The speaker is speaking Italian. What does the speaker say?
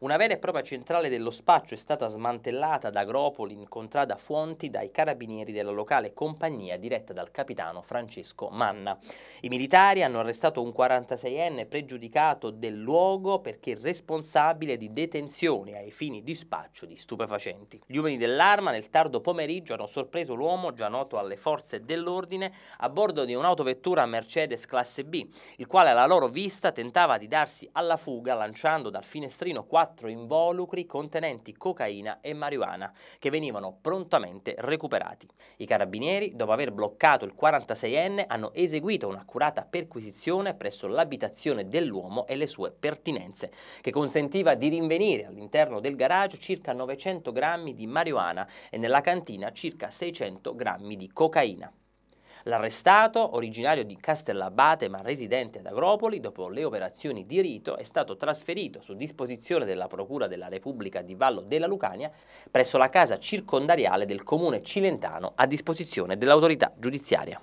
Una vera e propria centrale dello spaccio è stata smantellata da Agropoli incontrata a Fuonti dai carabinieri della locale compagnia diretta dal capitano Francesco Manna. I militari hanno arrestato un 46enne pregiudicato del luogo perché responsabile di detenzioni ai fini di spaccio di stupefacenti. Gli uomini dell'arma nel tardo pomeriggio hanno sorpreso l'uomo già noto alle forze dell'ordine a bordo di un'autovettura Mercedes classe B, il quale alla loro vista tentava di darsi alla fuga lanciando dal finestrino 4 quattro involucri contenenti cocaina e marijuana, che venivano prontamente recuperati. I carabinieri, dopo aver bloccato il 46enne, hanno eseguito un'accurata perquisizione presso l'abitazione dell'uomo e le sue pertinenze, che consentiva di rinvenire all'interno del garage circa 900 grammi di marijuana e nella cantina circa 600 grammi di cocaina. L'arrestato, originario di Castellabate ma residente ad Agropoli, dopo le operazioni di rito è stato trasferito su disposizione della Procura della Repubblica di Vallo della Lucania presso la casa circondariale del comune cilentano a disposizione dell'autorità giudiziaria.